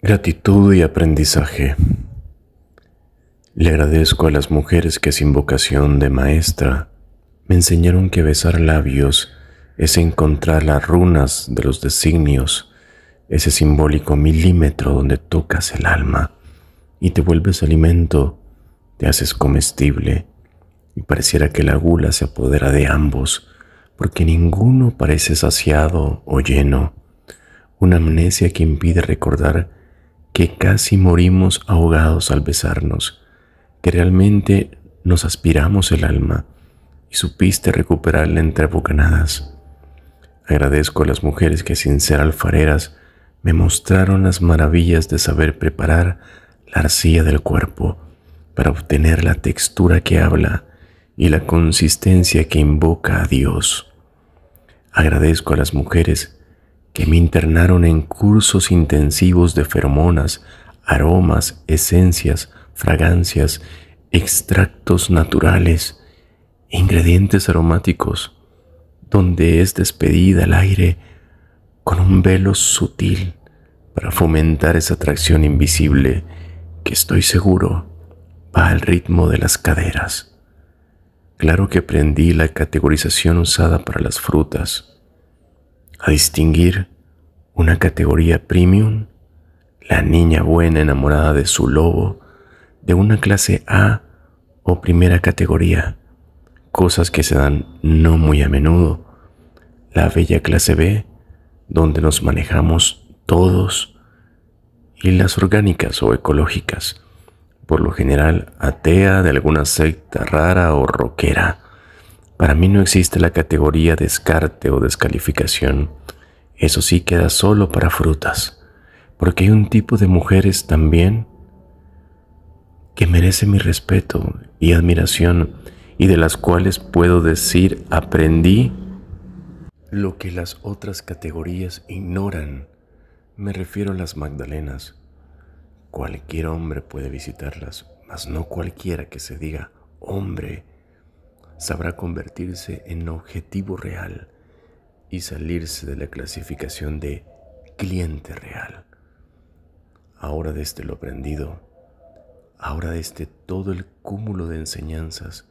Gratitud y aprendizaje. Le agradezco a las mujeres que sin vocación de maestra me enseñaron que besar labios es encontrar las runas de los designios, ese simbólico milímetro donde tocas el alma y te vuelves alimento, te haces comestible y pareciera que la gula se apodera de ambos porque ninguno parece saciado o lleno, una amnesia que impide recordar que casi morimos ahogados al besarnos, que realmente nos aspiramos el alma y supiste recuperarla entre bocanadas. Agradezco a las mujeres que sin ser alfareras me mostraron las maravillas de saber preparar la arcilla del cuerpo para obtener la textura que habla y la consistencia que invoca a Dios. Agradezco a las mujeres que me internaron en cursos intensivos de feromonas, aromas, esencias, fragancias, extractos naturales, ingredientes aromáticos, donde es despedida el aire con un velo sutil para fomentar esa atracción invisible que estoy seguro va al ritmo de las caderas. Claro que aprendí la categorización usada para las frutas, a distinguir una categoría premium, la niña buena enamorada de su lobo, de una clase A o primera categoría, cosas que se dan no muy a menudo, la bella clase B, donde nos manejamos todos, y las orgánicas o ecológicas, por lo general atea de alguna secta rara o roquera. Para mí no existe la categoría descarte o descalificación eso sí queda solo para frutas, porque hay un tipo de mujeres también que merece mi respeto y admiración y de las cuales puedo decir aprendí lo que las otras categorías ignoran. Me refiero a las Magdalenas. Cualquier hombre puede visitarlas, mas no cualquiera que se diga hombre sabrá convertirse en objetivo real y salirse de la clasificación de cliente real. Ahora desde este lo aprendido, ahora desde este todo el cúmulo de enseñanzas,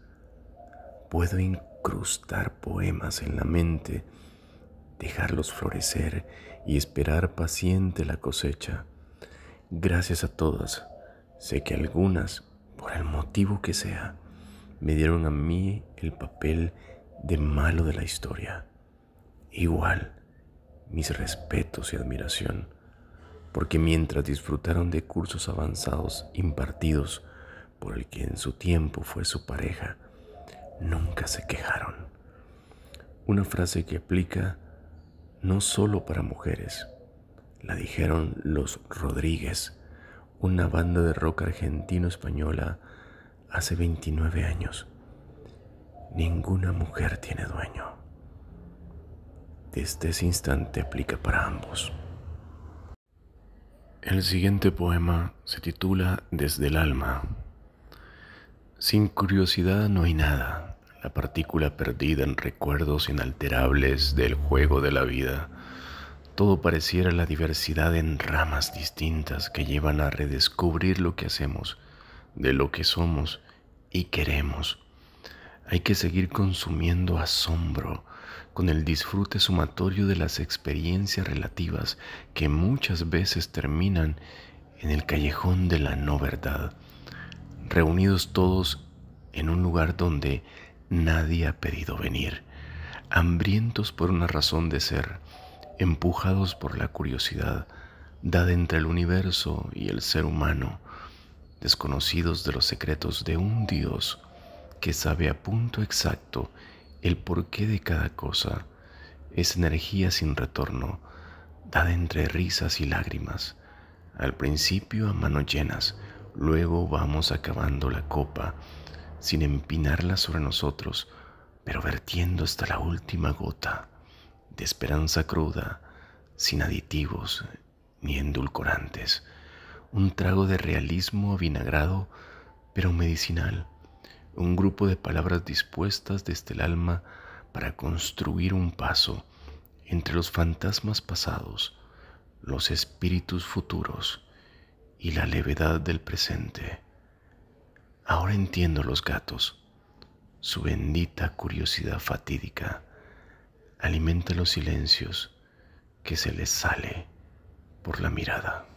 puedo incrustar poemas en la mente, dejarlos florecer y esperar paciente la cosecha. Gracias a todas, sé que algunas, por el motivo que sea, me dieron a mí el papel de malo de la historia. Igual, mis respetos y admiración, porque mientras disfrutaron de cursos avanzados impartidos por el que en su tiempo fue su pareja, nunca se quejaron. Una frase que aplica no solo para mujeres, la dijeron los Rodríguez, una banda de rock argentino-española hace 29 años. Ninguna mujer tiene dueño. Desde ese instante aplica para ambos. El siguiente poema se titula Desde el alma. Sin curiosidad no hay nada, la partícula perdida en recuerdos inalterables del juego de la vida. Todo pareciera la diversidad en ramas distintas que llevan a redescubrir lo que hacemos, de lo que somos y queremos. Hay que seguir consumiendo asombro con el disfrute sumatorio de las experiencias relativas que muchas veces terminan en el callejón de la no verdad, reunidos todos en un lugar donde nadie ha pedido venir, hambrientos por una razón de ser, empujados por la curiosidad dada entre el universo y el ser humano, desconocidos de los secretos de un Dios que sabe a punto exacto el porqué de cada cosa, es energía sin retorno, dada entre risas y lágrimas, al principio a manos llenas, luego vamos acabando la copa, sin empinarla sobre nosotros, pero vertiendo hasta la última gota, de esperanza cruda, sin aditivos ni endulcorantes, un trago de realismo vinagrado, pero medicinal un grupo de palabras dispuestas desde el alma para construir un paso entre los fantasmas pasados, los espíritus futuros y la levedad del presente. Ahora entiendo los gatos, su bendita curiosidad fatídica alimenta los silencios que se les sale por la mirada.